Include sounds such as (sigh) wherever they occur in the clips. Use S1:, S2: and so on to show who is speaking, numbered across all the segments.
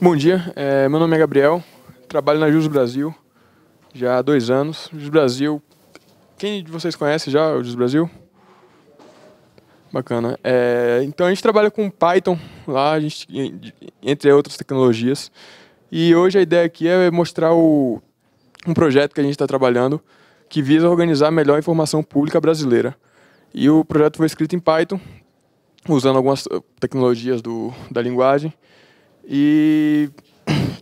S1: Bom dia, é, meu nome é Gabriel, trabalho na Jus Brasil já há dois anos. Jus Brasil, quem de vocês conhece já o Jus Brasil? Bacana. É, então a gente trabalha com Python lá, a gente, entre outras tecnologias. E hoje a ideia aqui é mostrar o, um projeto que a gente está trabalhando que visa organizar melhor a informação pública brasileira. E o projeto foi escrito em Python, usando algumas tecnologias do, da linguagem. E (clears throat)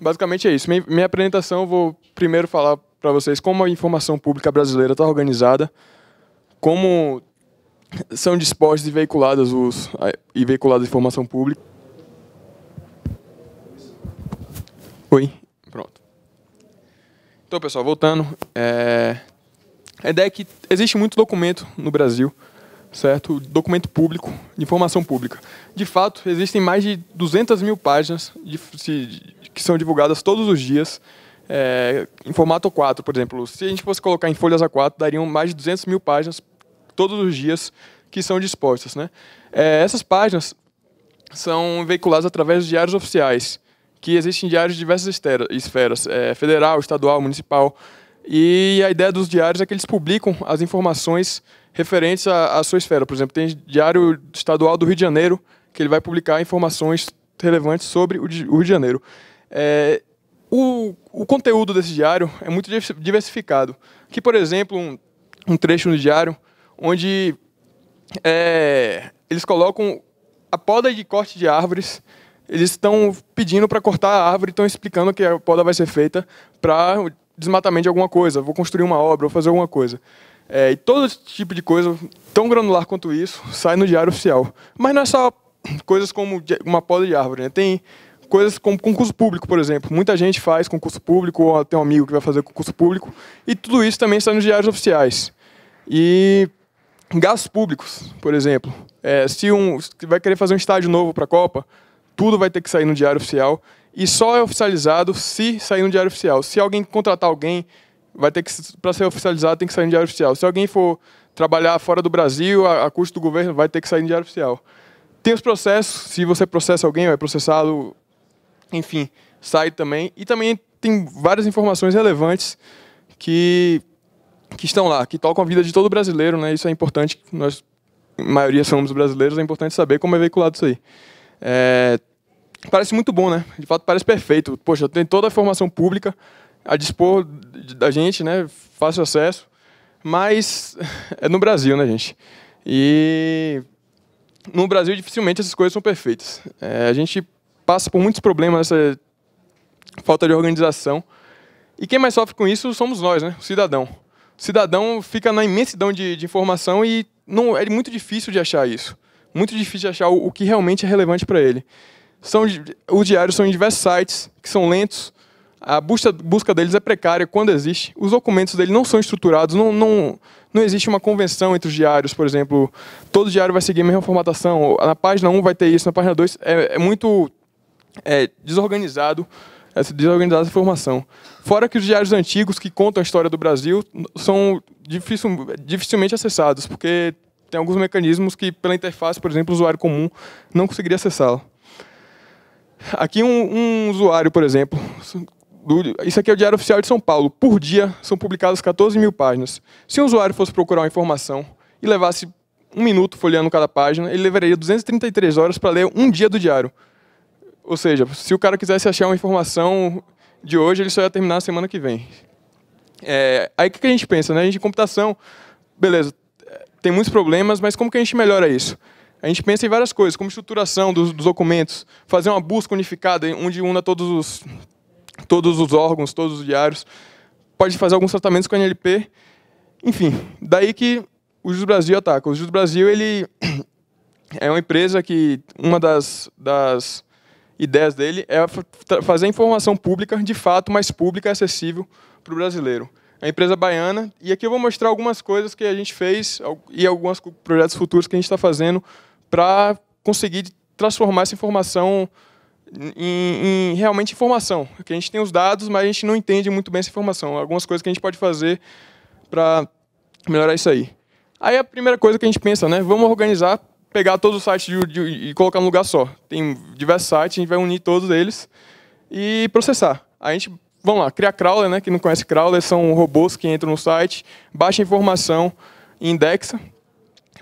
S1: basicamente é isso. Minha apresentação eu vou primeiro falar para vocês como a informação pública brasileira está organizada, como são dispostos e veiculadas os e veiculada a informação pública. Oi, pronto. Então pessoal, voltando, é... a ideia é que existe muito documento no Brasil certo? Documento público, de informação pública. De fato, existem mais de 200 mil páginas de, de, que são divulgadas todos os dias é, em formato A4, por exemplo. Se a gente fosse colocar em folhas A4, dariam mais de 200 mil páginas todos os dias que são dispostas, né? É, essas páginas são veiculadas através de diários oficiais, que existem diários de diversas esferas, é, federal, estadual, municipal. E a ideia dos diários é que eles publicam as informações referentes à, à sua esfera. Por exemplo, tem Diário Estadual do Rio de Janeiro, que ele vai publicar informações relevantes sobre o, o Rio de Janeiro. É, o, o, conteúdo desse diário é muito diversificado. Aqui, por exemplo, um, um trecho no diário onde é, eles colocam a poda de corte de árvores. Eles estão pedindo para cortar a árvore, estão explicando que a poda vai ser feita para desmatamento de alguma coisa. Vou construir uma obra, vou fazer alguma coisa. É, e todo tipo de coisa, tão granular quanto isso, sai no Diário Oficial. Mas não é só coisas como uma poda de árvore, né? Tem coisas como concurso público, por exemplo. Muita gente faz concurso público, ou tem um amigo que vai fazer concurso público, e tudo isso também sai nos diários oficiais. E gastos públicos, por exemplo. É, se um se vai querer fazer um estádio novo para a Copa, tudo vai ter que sair no diário oficial. E só é oficializado se sair no diário oficial. Se alguém contratar alguém, vai ter que, para ser oficializado, tem que sair em diário oficial. Se alguém for trabalhar fora do Brasil, a, a custo do governo, vai ter que sair em diário oficial. Tem os processos, se você processa alguém, é processado, enfim, sai também. E também tem várias informações relevantes que, que estão lá, que tocam a vida de todo brasileiro, né? Isso é importante, nós, a maioria somos brasileiros, é importante saber como é veiculado isso aí. É, parece muito bom, né? De fato, parece perfeito. Poxa, tem toda a informação pública, a dispor da gente, né? Fácil acesso. Mas (laughs) é no Brasil, né, gente? E no Brasil, dificilmente essas coisas são perfeitas. É, a gente passa por muitos problemas nessa falta de organização. E quem mais sofre com isso somos nós, né? O cidadão. O cidadão fica na imensidão de, de informação e não é muito difícil de achar isso. Muito difícil de achar o, o que realmente é relevante para ele. São, os diários são em diversos sites que são lentos, a busca, busca deles é precária quando existe. Os documentos deles não são estruturados, não, não, não existe uma convenção entre os diários, por exemplo. Todo diário vai seguir a mesma formatação. Na página 1 vai ter isso, na página 2 é, é muito é, desorganizado essa desorganizada essa informação. Fora que os diários antigos que contam a história do Brasil são difícil dificilmente acessados, porque tem alguns mecanismos que, pela interface, por exemplo, o usuário comum não conseguiria acessá-lo. Aqui um, um, usuário, por exemplo, do, isso aqui é o Diário Oficial de São Paulo. Por dia são publicadas 14 mil páginas. Se um usuário fosse procurar uma informação e levasse um minuto folheando cada página, ele levaria 233 horas para ler um dia do diário. Ou seja, se o cara quisesse achar uma informação de hoje, ele só ia terminar na semana que vem. É, aí o que, que a gente pensa? Né? A gente, computação, beleza, tem muitos problemas, mas como que a gente melhora isso? A gente pensa em várias coisas, como estruturação dos, dos documentos, fazer uma busca unificada, onde una todos os todos os órgãos, todos os diários, pode fazer alguns tratamentos com a NLP. Enfim, daí que o Jus Brasil ataca. O Jus Brasil ele (clears throat) é uma empresa que uma das, das ideias dele é fazer a informação pública, de fato, mais pública e acessível para o brasileiro. É uma empresa baiana, e aqui eu vou mostrar algumas coisas que a gente fez e alguns projetos futuros que a gente está fazendo para conseguir transformar essa informação em, em, realmente informação. Que a gente tem os dados, mas a gente não entende muito bem essa informação. Algumas coisas que a gente pode fazer para melhorar isso aí. Aí a primeira coisa que a gente pensa, né? Vamos organizar, pegar todos os sites de, de, e colocar num lugar só. Tem diversos sites, a gente vai unir todos eles e processar. A gente, vamos lá, criar crawler, né? Quem não conhece crawler, são robôs que entram no site, baixa informação e indexa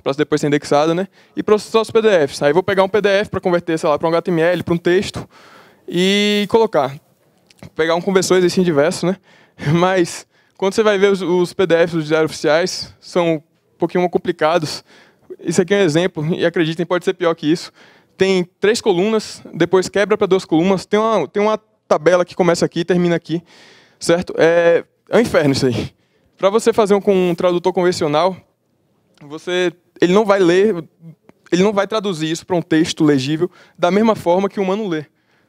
S1: para depois ser indexada, né? E processar os PDFs. Aí vou pegar um PDF para converter, sei lá, para um HTML, para um texto e colocar. pegar um conversor em diversos, né? (laughs) Mas quando você vai ver os, os PDFs dos diários oficiais, são um pouquinho complicados. Isso aqui é um exemplo, e acreditem, pode ser pior que isso. Tem três colunas, depois quebra para duas colunas, tem uma, tem uma tabela que começa aqui e termina aqui, certo? É, é um inferno isso aí. Para você fazer um, com um tradutor convencional, você ele não vai ler, ele não vai traduzir isso para um texto legível da mesma forma que o humano lê,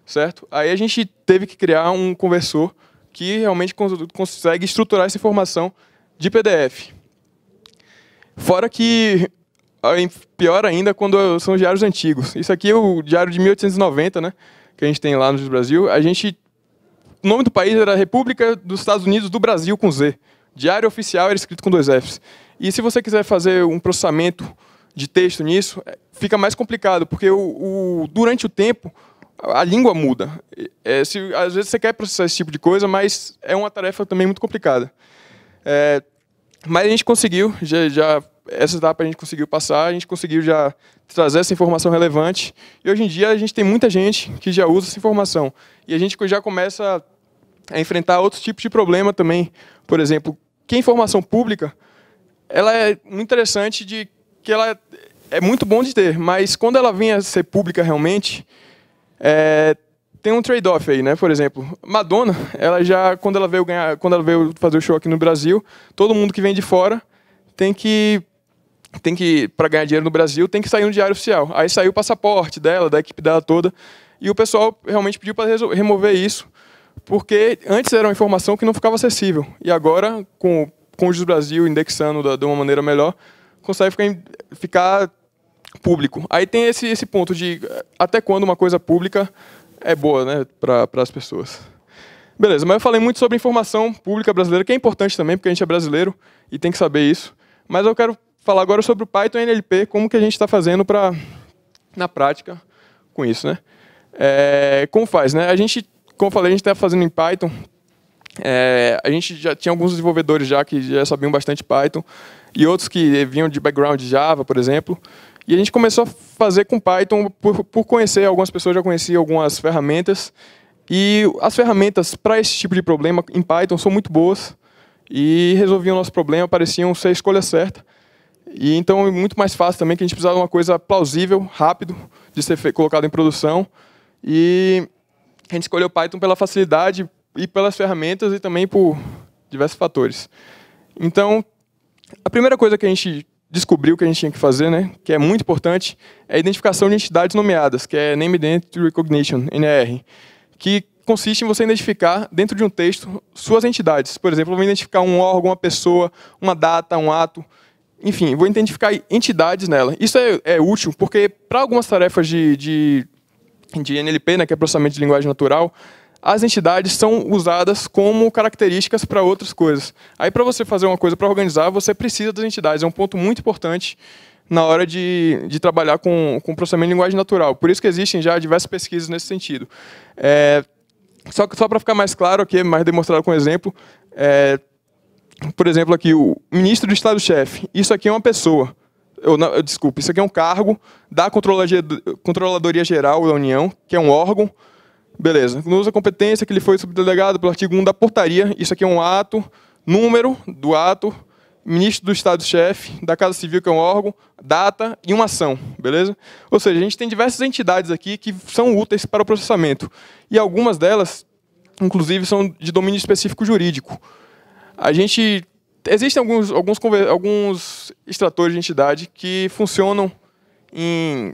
S1: certo? Aí a gente teve que criar um conversor que realmente consegue estruturar essa informação de PDF. Fora que pior ainda quando são diários antigos. Isso aqui é o diário de 1890, né, que a gente tem lá no Brasil. A gente o nome do país era República dos Estados Unidos do Brasil com Z. Diário oficial era escrito com dois Fs. E se você quiser fazer um processamento de texto nisso, é, fica mais complicado, porque o, o durante o tempo a língua muda. É, se, às vezes você quer processar esse tipo de coisa, mas é uma tarefa também muito complicada. É, mas a gente conseguiu, já, já, essa etapa a gente conseguiu passar, a gente conseguiu já trazer essa informação relevante. E hoje em dia a gente tem muita gente que já usa essa informação. E a gente já começa a enfrentar outros tipos de problema também. Por exemplo, que informação pública ela é muito interessante de que ela é muito bom de ter, mas quando ela vem a ser pública realmente, é, tem um trade-off aí, né? Por exemplo, Madonna, ela já quando ela veio ganhar, quando ela veio fazer o show aqui no Brasil, todo mundo que vem de fora tem que tem que para ganhar dinheiro no Brasil tem que sair no Diário Oficial. Aí saiu o passaporte dela, da equipe dela toda, e o pessoal realmente pediu para remover isso, porque antes era uma informação que não ficava acessível e agora com Cônjuges Brasil indexando de uma maneira melhor, consegue ficar, ficar público. Aí tem esse, esse ponto de até quando uma coisa pública é boa né, para as pessoas. Beleza, mas eu falei muito sobre informação pública brasileira, que é importante também, porque a gente é brasileiro e tem que saber isso. Mas eu quero falar agora sobre o Python NLP, como que a gente está fazendo para na prática com isso. Né? É, como faz? Né? A gente, como eu falei, a gente está fazendo em Python, é, a gente já tinha alguns desenvolvedores já que já sabiam bastante Python e outros que vinham de background Java, por exemplo. E a gente começou a fazer com Python por, por conhecer, algumas pessoas já conhecia algumas ferramentas. E as ferramentas para esse tipo de problema em Python são muito boas e resolviam o nosso problema, pareciam ser a escolha certa. E então é muito mais fácil também que a gente precisava de uma coisa plausível, rápido, de ser colocada em produção. E a gente escolheu Python pela facilidade, e pelas ferramentas e também por diversos fatores. Então, a primeira coisa que a gente descobriu que a gente tinha que fazer, né, que é muito importante, é a identificação de entidades nomeadas, que é Name Identity Recognition, NR, que consiste em você identificar, dentro de um texto, suas entidades. Por exemplo, eu vou identificar um órgão, uma pessoa, uma data, um ato, enfim, vou identificar entidades nela. Isso é, é útil porque, para algumas tarefas de, de, de NLP, né, que é processamento de linguagem natural, as entidades são usadas como características para outras coisas. Aí, para você fazer uma coisa para organizar, você precisa das entidades. É um ponto muito importante na hora de, de trabalhar com, com processamento de linguagem natural. Por isso que existem já diversas pesquisas nesse sentido. É, só só para ficar mais claro aqui, mais demonstrado com exemplo, é, por exemplo, aqui, o ministro do Estado-chefe. Isso aqui é uma pessoa. Eu, não, eu, desculpa, isso aqui é um cargo da Controladoria Geral da União, que é um órgão Beleza. Não usa competência que lhe foi subdelegado pelo artigo 1 da portaria. Isso aqui é um ato, número do ato, ministro do Estado-chefe, da Casa Civil, que é um órgão, data e uma ação, beleza? Ou seja, a gente tem diversas entidades aqui que são úteis para o processamento. E algumas delas, inclusive, são de domínio específico jurídico. A gente. Existem alguns, alguns, alguns extratores de entidade que funcionam em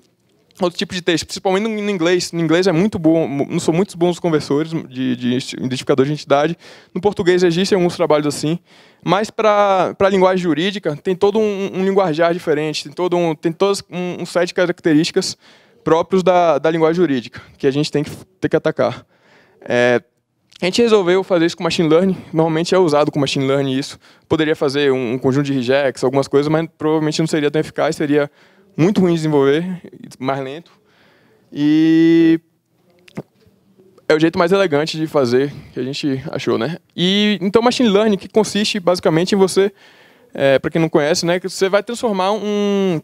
S1: outro tipo de texto, principalmente no inglês. No inglês é muito bom, não sou muitos bons conversores de, de identificador de entidade. No português existem alguns trabalhos assim, mas para a linguagem jurídica tem todo um, um, linguajar diferente, tem todo um, tem todos um, um set de características próprios da, da linguagem jurídica que a gente tem que ter que atacar. É, a gente resolveu fazer isso com machine learning. Normalmente é usado com machine learning isso. Poderia fazer um, um conjunto de rejects, algumas coisas, mas provavelmente não seria tão eficaz, seria muito ruim de desenvolver, mais lento. E é o jeito mais elegante de fazer que a gente achou, né? E então machine learning que consiste basicamente em você, é, para quem não conhece, né, que você vai transformar um,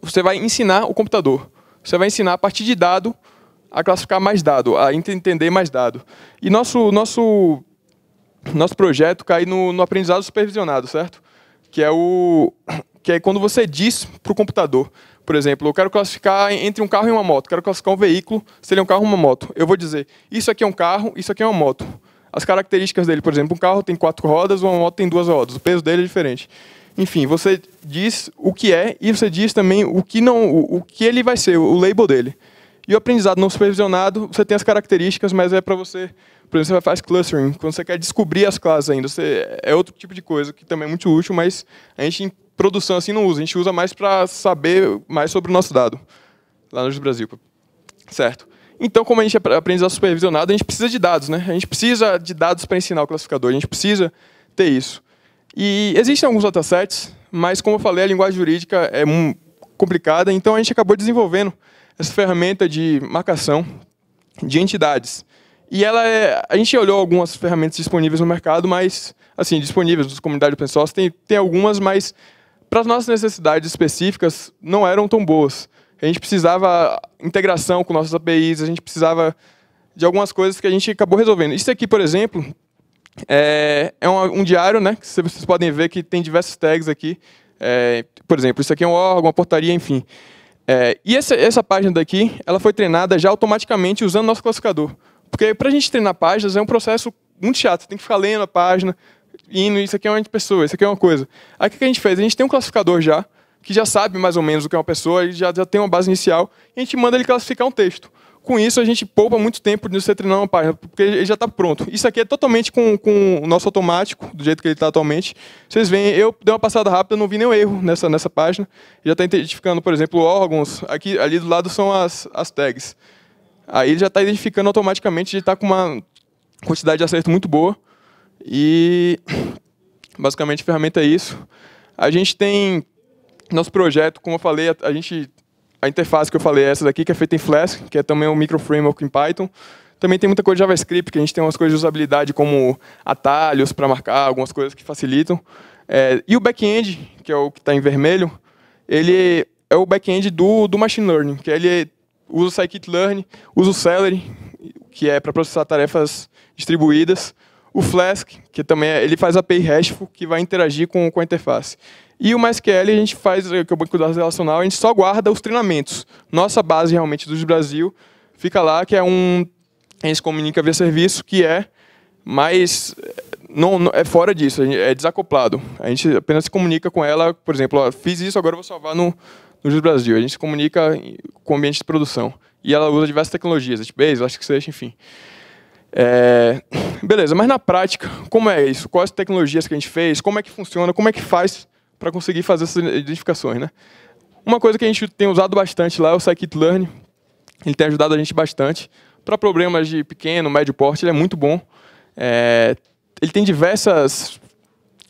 S1: você vai ensinar o computador, você vai ensinar a partir de dado a classificar mais dado, a entender mais dado. E nosso nosso nosso projeto cai no, no aprendizado supervisionado, certo? que é o (clears throat) que é quando você diz para o computador, por exemplo, eu quero classificar entre um carro e uma moto, quero classificar um veículo, se ele é um carro ou uma moto. Eu vou dizer, isso aqui é um carro, isso aqui é uma moto. As características dele, por exemplo, um carro tem quatro rodas, uma moto tem duas rodas, o peso dele é diferente. Enfim, você diz o que é e você diz também o que não, o, o que ele vai ser, o label dele. E o aprendizado não supervisionado, você tem as características, mas é para você por exemplo, você faz clustering, quando você quer descobrir as classes ainda, você, é outro tipo de coisa que também é muito útil, mas a gente em produção assim não usa, a gente usa mais para saber mais sobre o nosso dado, lá no Brasil. Certo. Então, como a gente aprende a supervisionado, a gente precisa de dados, né? A gente precisa de dados para ensinar o classificador, a gente precisa ter isso. E existem alguns datasets, mas como eu falei, a linguagem jurídica é complicada, então a gente acabou desenvolvendo essa ferramenta de marcação de entidades. E ela é, a gente olhou algumas ferramentas disponíveis no mercado, mas assim, disponíveis nas comunidades open source, tem, tem algumas, mas para as nossas necessidades específicas não eram tão boas. A gente precisava integração com nossas APIs, a gente precisava de algumas coisas que a gente acabou resolvendo. Isso aqui, por exemplo, é, é um, um, diário, né? Que vocês podem ver que tem diversos tags aqui. É, por exemplo, isso aqui é um órgão, uma portaria, enfim. É, e essa, essa página daqui, ela foi treinada já automaticamente usando nosso classificador. Porque para a gente treinar páginas é um processo muito chato. Você tem que ficar lendo a página, indo, isso aqui é uma pessoa, isso aqui é uma coisa. Aí o que a gente fez? A gente tem um classificador já, que já sabe mais ou menos o que é uma pessoa, ele já, já tem uma base inicial, e a gente manda ele classificar um texto. Com isso, a gente poupa muito tempo de você treinar uma página, porque ele já está pronto. Isso aqui é totalmente com, com o nosso automático, do jeito que ele está atualmente. Vocês veem, eu dei uma passada rápida, não vi nenhum erro nessa, nessa página. Já está identificando, por exemplo, órgãos. Aqui, ali do lado são as, as tags. Aí ele já está identificando automaticamente, ele está com uma quantidade de acerto muito boa. E (clears throat) basicamente a ferramenta é isso. A gente tem nosso projeto, como eu falei, a, gente a interface que eu falei é essa daqui, que é feita em Flask, que é também um micro framework em Python. Também tem muita coisa de JavaScript, que a gente tem umas coisas de usabilidade como atalhos para marcar, algumas coisas que facilitam. É, e o back-end, que é o que está em vermelho, ele é o back-end do, do machine learning, que ele é usa o scikit-learn, usa o Celery, que é para processar tarefas distribuídas, o Flask, que também é, ele faz a API RESTful, que vai interagir com, com a interface. E o MySQL, a gente faz, é, que é o banco de dados relacional, a gente só guarda os treinamentos. Nossa base realmente do Brasil fica lá, que é um. A gente se comunica via serviço, que é mais. Não, não, é fora disso, é desacoplado. A gente apenas se comunica com ela, por exemplo, ó, fiz isso, agora vou salvar no, no Jus Brasil. A gente se comunica com o ambiente de produção. E ela usa diversas tecnologias, HBase, tipo seja, enfim. É... Beleza, mas na prática, como é isso? Quais tecnologias que a gente fez? Como é que funciona? Como é que faz para conseguir fazer essas identificações, né? Uma coisa que a gente tem usado bastante lá é o scikit-learn. Ele tem ajudado a gente bastante. Para problemas de pequeno, médio porte, ele é muito bom. É... Ele tem diversas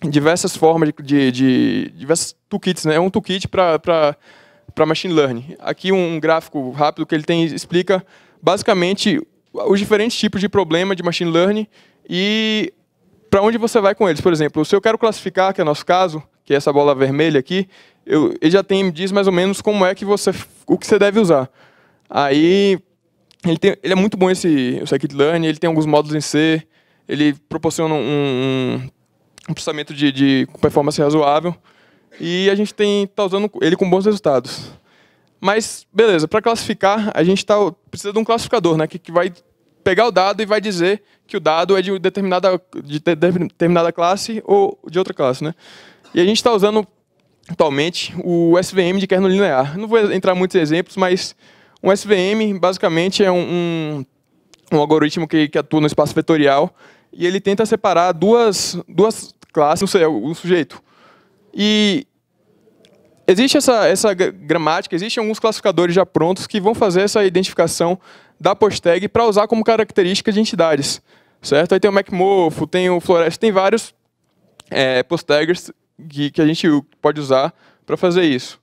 S1: diversas formas de, de, de diversos toolkits, né? É um toolkit para para machine learning. Aqui um gráfico rápido que ele tem explica basicamente os diferentes tipos de problema de machine learning e para onde você vai com eles. Por exemplo, se eu quero classificar, que é nosso caso, que é essa bola vermelha aqui, eu, ele já tem, diz mais ou menos como é que você, o que você deve usar. Aí, ele, tem, ele é muito bom esse o Scikit-Learn, ele tem alguns modos em C, ele proporciona um, um, um processamento de, de performance razoável. E a gente tem tá usando ele com bons resultados. Mas, beleza, para classificar, a gente tá, precisa de um classificador, né? Que, que vai pegar o dado e vai dizer que o dado é de determinada, de determinada classe ou de outra classe, né? E a gente está usando atualmente o SVM de kernel linear. Não vou entrar em muitos exemplos, mas um SVM basicamente é um, um, um algoritmo que, que, atua no espaço vetorial e ele tenta separar duas, duas classes, não sei, o sujeito. E existe essa, essa gramática, existem alguns classificadores já prontos que vão fazer essa identificação da post tag para usar como característica de entidades. Certo? Aí tem o MacMofo, tem o Florest, tem vários é, post que, que a gente pode usar para fazer isso.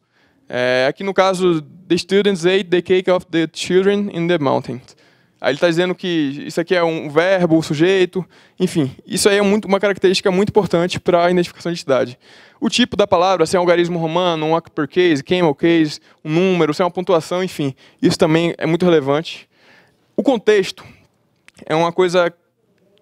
S1: É, aqui no caso, the students ate the cake of the children in the mountains. Aí ele está dizendo que isso aqui é um verbo, um sujeito, enfim. Isso aí é muito, uma característica muito importante para a identificação de entidade o tipo da palavra, se é um algarismo romano, um uppercase, camel case, um número, se é uma pontuação, enfim. Isso também é muito relevante. O contexto é uma coisa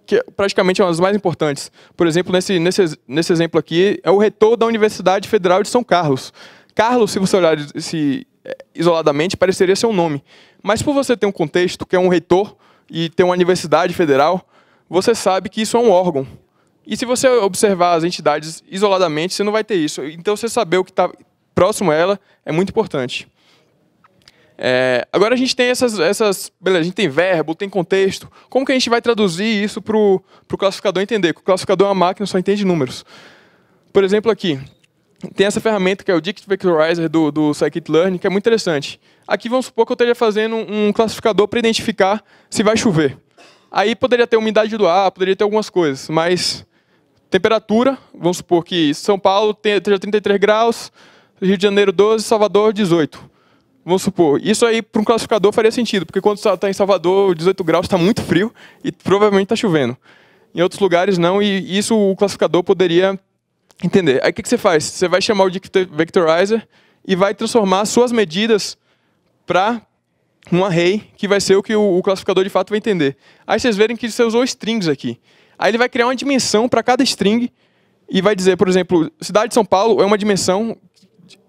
S1: que praticamente é uma das mais importantes. Por exemplo, nesse, nesse, nesse exemplo aqui, é o retor da Universidade Federal de São Carlos. Carlos, se você olhar se, eh, isoladamente, pareceria ser um nome. Mas por você ter um contexto, que é um reitor, e ter uma universidade federal, você sabe que isso é um órgão. E se você observar as entidades isoladamente, você não vai ter isso. Então, você saber o que está próximo a ela é muito importante. É, agora a gente tem essas, essas. Beleza, a gente tem verbo, tem contexto. Como que a gente vai traduzir isso para o classificador entender? Porque o classificador é uma máquina, só entende números. Por exemplo, aqui. Tem essa ferramenta que é o Dict Vectorizer do, do Scikit-Learn, que é muito interessante. Aqui vamos supor que eu esteja fazendo um classificador para identificar se vai chover. Aí poderia ter umidade do ar, poderia ter algumas coisas, mas Temperatura, vamos supor que São Paulo esteja 33 graus, Rio de Janeiro 12, Salvador 18. Vamos supor, isso aí para um classificador faria sentido, porque quando está em Salvador 18 graus está muito frio e provavelmente está chovendo. Em outros lugares não, e isso o classificador poderia entender. Aí o que, que você faz? Você vai chamar o Vectorizer e vai transformar suas medidas para um array, que vai ser o que o classificador de fato vai entender. Aí vocês verem que você usou strings aqui. Aí ele vai criar uma dimensão para cada string e vai dizer, por exemplo, cidade de São Paulo é uma dimensão,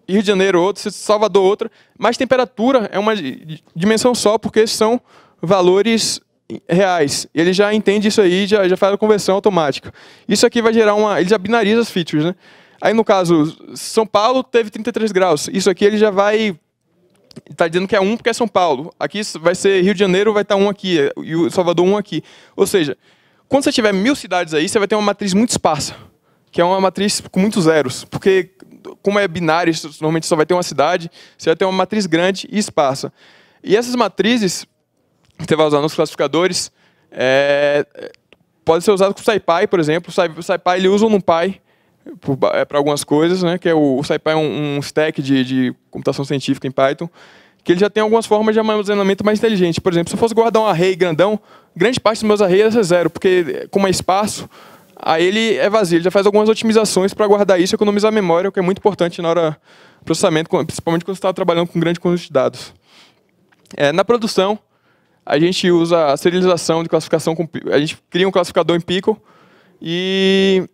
S1: Rio de Janeiro outra, Salvador outra, mas temperatura é uma dimensão só, porque são valores reais. Ele já entende isso aí, já, já faz a conversão automática. Isso aqui vai gerar uma... Ele já binariza as features, né? Aí, no caso, São Paulo teve 33 graus. Isso aqui ele já vai... Está dizendo que é 1 porque é São Paulo. Aqui vai ser Rio de Janeiro, vai estar tá 1 aqui. E o Salvador 1 aqui. Ou seja, quando você tiver mil cidades aí, você vai ter uma matriz muito esparsa, que é uma matriz com muitos zeros, porque como é binário, normalmente só vai ter uma cidade, você vai ter uma matriz grande e esparsa. E essas matrizes que você vai usar nos classificadores é, pode ser usado com o SciPy, por exemplo. O SciPy ele usa o NumPy para é, algumas coisas, né? Que é o, o SciPy é um, um stack de, de computação científica em Python que ele já tem algumas formas de armazenamento mais inteligente. Por exemplo, se eu fosse guardar um array grandão, grande parte dos meus arreios é zero, porque como é espaço, aí ele é vazio. Ele já faz algumas otimizações para guardar isso e economizar memória, o que é muito importante na hora do processamento, principalmente quando você está trabalhando com grande conjunto de dados. É, na produção, a gente usa a serialização de classificação, com, a gente cria um classificador em Pico e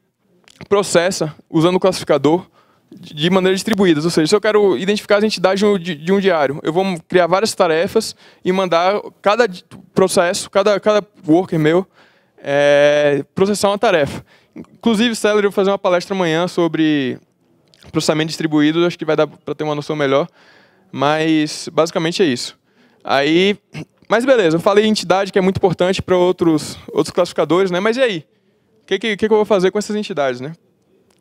S1: processa usando o classificador de maneira distribuída. Ou seja, se eu quero identificar as entidades de, de um, diário, eu vou criar várias tarefas e mandar cada processo, cada, cada worker meu, é, processar uma tarefa. Inclusive, Celery, eu vou fazer uma palestra amanhã sobre processamento distribuído, acho que vai dar para ter uma noção melhor. Mas, basicamente, é isso. Aí, mas beleza, eu falei entidade, que é muito importante para outros, outros classificadores, né? Mas e aí? O que, que, que eu vou fazer com essas entidades, né?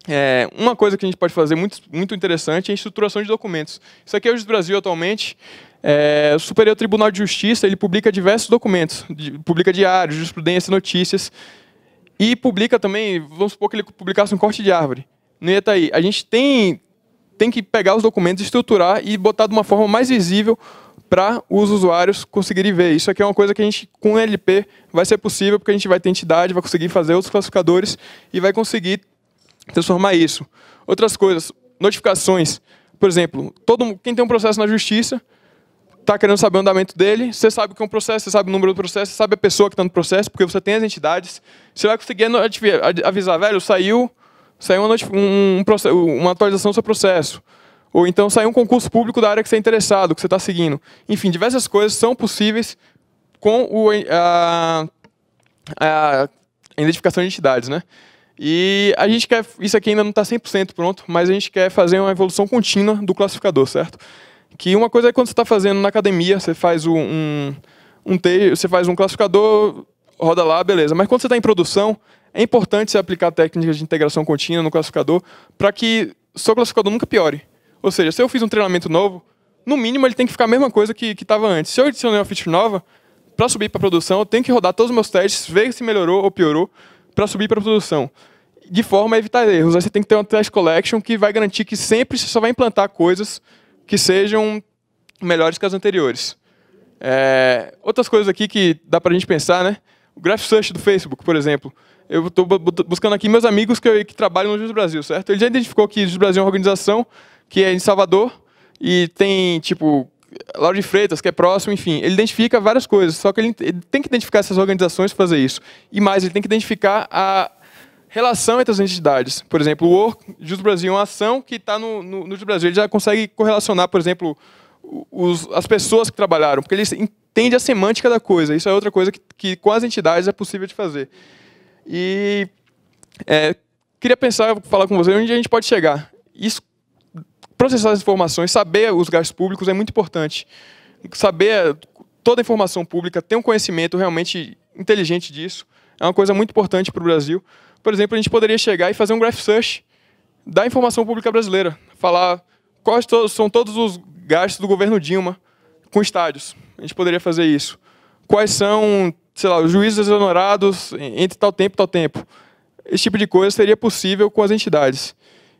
S1: É, uma coisa que a gente pode fazer muito, muito interessante é a estruturação de documentos. Isso aqui é o Brasil atualmente. É, o Superior Tribunal de Justiça ele publica diversos documentos, publica diários, jurisprudência, notícias e publica também. Vamos supor que ele publicasse um corte de árvore. Não ia estar aí. A gente tem tem que pegar os documentos, estruturar e botar de uma forma mais visível para os usuários conseguirem ver. Isso aqui é uma coisa que a gente, com o LP, vai ser possível, porque a gente vai ter entidade, vai conseguir fazer outros classificadores e vai conseguir transformar isso. Outras coisas, notificações. Por exemplo, todo quem tem um processo na justiça está querendo saber o andamento dele, você sabe o que é um processo, você sabe o número do processo, você sabe a pessoa que está no processo, porque você tem as entidades. Você vai conseguir avisar, velho, saiu, saiu uma, um, um, uma atualização do seu processo. Ou então saiu um concurso público da área que você é interessado, que você está seguindo. Enfim, diversas coisas são possíveis com o, a, a identificação de entidades, né? E a gente quer, isso aqui ainda não está 100% pronto, mas a gente quer fazer uma evolução contínua do classificador, certo? Que uma coisa é quando você está fazendo na academia, você faz um, um, você faz um classificador, roda lá, beleza. Mas quando você está em produção, é importante você aplicar técnicas de integração contínua no classificador para que seu classificador nunca piore. Ou seja, se eu fiz um treinamento novo, no mínimo ele tem que ficar a mesma coisa que estava antes. Se eu adicionei uma feature nova, para subir para produção, eu tenho que rodar todos os meus testes, ver se melhorou ou piorou para subir para produção. De forma a evitar erros. Aí você tem que ter uma trash collection que vai garantir que sempre você só vai implantar coisas que sejam melhores que as anteriores. É, outras coisas aqui que dá para a gente pensar, né? O Graph Search do Facebook, por exemplo. Eu estou buscando aqui meus amigos que, que trabalham no Jus Brasil, certo? Ele já identificou que o Jus Brasil é uma organização que é em Salvador e tem, tipo, Lauro de Freitas, que é próximo, enfim, ele identifica várias coisas, só que ele, tem que identificar essas organizações para fazer isso. E mais, ele tem que identificar a relação entre as entidades. Por exemplo, o Work Justo Brasil é uma ação que está no, no, no Justo Brasil, ele já consegue correlacionar, por exemplo, os, as pessoas que trabalharam, porque ele entende a semântica da coisa. Isso é outra coisa que, que com as entidades é possível de fazer. E é, queria pensar, falar com você, onde a gente pode chegar. Isso processar as informações, saber os gastos públicos é muito importante. Saber toda a informação pública, ter um conhecimento realmente inteligente disso, é uma coisa muito importante para o Brasil. Por exemplo, a gente poderia chegar e fazer um graph search da informação pública brasileira, falar quais são todos os gastos do governo Dilma com estádios. A gente poderia fazer isso. Quais são, sei lá, os juízes honorados entre tal tempo e tal tempo. Esse tipo de coisa seria possível com as entidades.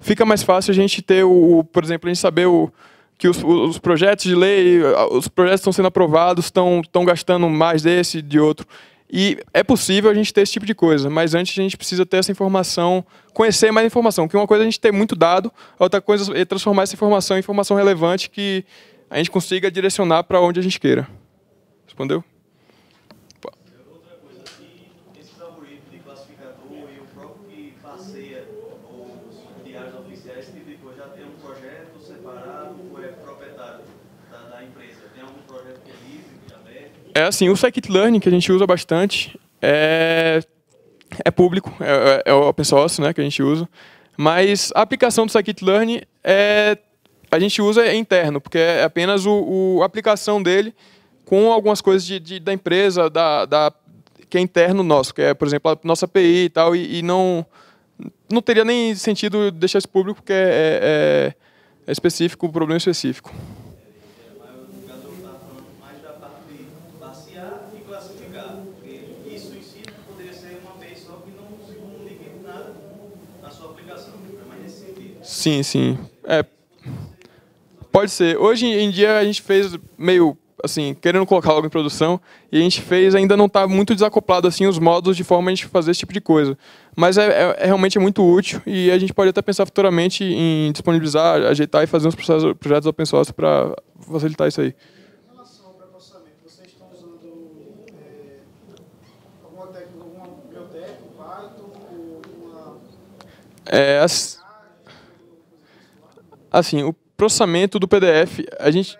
S1: fica mais fácil a gente ter o, por exemplo, a gente saber o, que os, os, projetos de lei, os projetos estão sendo aprovados, estão, estão gastando mais desse, de outro. E é possível a gente ter esse tipo de coisa, mas antes a gente precisa ter essa informação, conhecer mais informação. Que uma coisa é a gente ter muito dado, outra coisa é transformar essa informação em informação relevante que a gente consiga direcionar para onde a gente queira. Respondeu? É assim, o scikit-learning que a gente usa bastante é, é público, é, é, é open source né, que a gente usa, mas a aplicação do scikit-learning é, a gente usa é interno, porque é apenas o, o a aplicação dele com algumas coisas de, de, da empresa, da, da, que é interno nosso, que é, por exemplo, a nossa API e tal, e, e não, não teria nem sentido deixar isso público, porque é, é, é específico, um problema específico. sua aplicação, né? Sim, sim. É, pode ser. Hoje em dia a gente fez meio assim, querendo colocar algo em produção, e a gente fez, ainda não está muito desacoplado assim os modos de forma a gente fazer esse tipo de coisa. Mas é, é, é realmente é muito útil e a gente pode até pensar futuramente em disponibilizar, ajeitar e fazer uns processos, projetos open source para facilitar isso aí. É, assim, o processamento do PDF, a gente...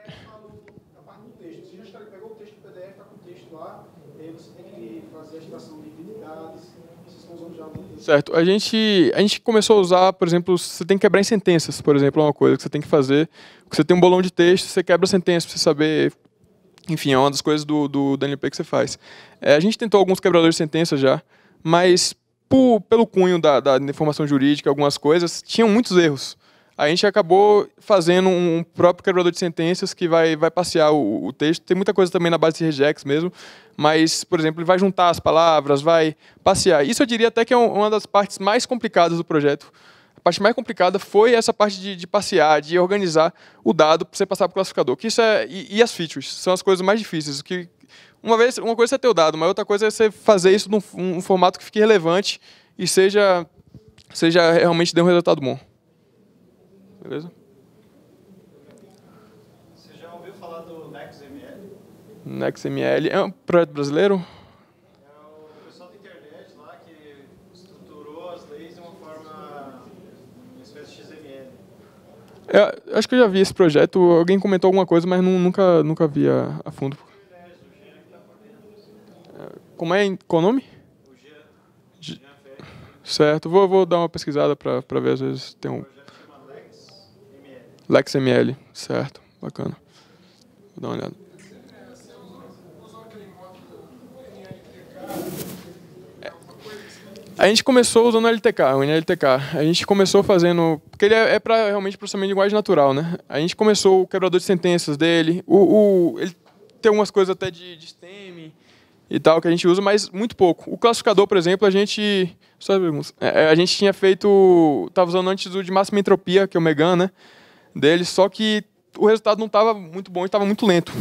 S1: Certo. A gente, a gente começou a usar, por exemplo, você tem que quebrar em sentenças, por exemplo, é uma coisa que você tem que fazer. Você tem um bolão de texto, você quebra a sentença para você saber. Enfim, é uma das coisas do, do, da NLP que você faz. É, a gente tentou alguns quebradores de sentença já, mas por, pelo cunho da, da informação jurídica, algumas coisas, tinham muitos erros. A gente acabou fazendo um próprio quebrador de sentenças que vai, vai passear o, o texto. Tem muita coisa também na base de regex mesmo, mas, por exemplo, ele vai juntar as palavras, vai passear. Isso eu diria até que é uma das partes mais complicadas do projeto, a parte mais complicada foi essa parte de, de passear, de organizar o dado para você passar para o classificador. Que isso é, e, e, as features são as coisas mais difíceis. Que uma, vez, uma coisa é ter o dado, mas outra coisa é você fazer isso num um formato que fique relevante e seja, seja realmente dê um resultado bom. Beleza? Você já ouviu falar do NexML? NexML é um projeto brasileiro? É, eu acho que eu já vi esse projeto, alguém comentou alguma coisa, mas não, nunca, nunca vi a, a fundo. Como é qual o nome? O Certo, vou, vou dar uma pesquisada para ver, às vezes tem um. Lex ML. Lex ML, certo, bacana. Vou dar uma olhada. É, a gente começou usando o LTK, o NLTK. A gente começou fazendo. Porque ele é, é para realmente processamento de linguagem natural, né? A gente começou o quebrador de sentenças dele. O, o ele tem algumas coisas até de, de STEM e tal que a gente usa, mas muito pouco. O classificador, por exemplo, a gente só é, é, a gente tinha feito, estava usando antes o de máxima entropia, que é o Megan, né? Dele, só que o resultado não estava muito bom, estava muito lento.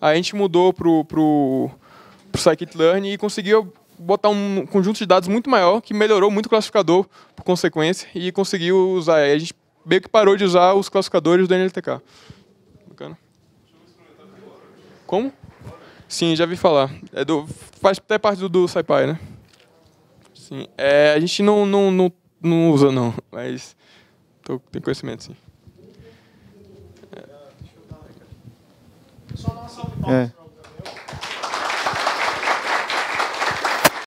S1: Aí a gente mudou pro pro, pro scikit-learn e conseguiu botar um conjunto de dados muito maior que melhorou muito o classificador por consequência e conseguiu usar. Aí a gente meio que parou de usar os classificadores do NLTK. Bacana. Como? Sim, já vi falar. É do, faz até parte do, do SciPy, né? Sim. É, a gente não, não, não, não usa, não, mas tô, tem conhecimento, sim. É. Só dá uma salve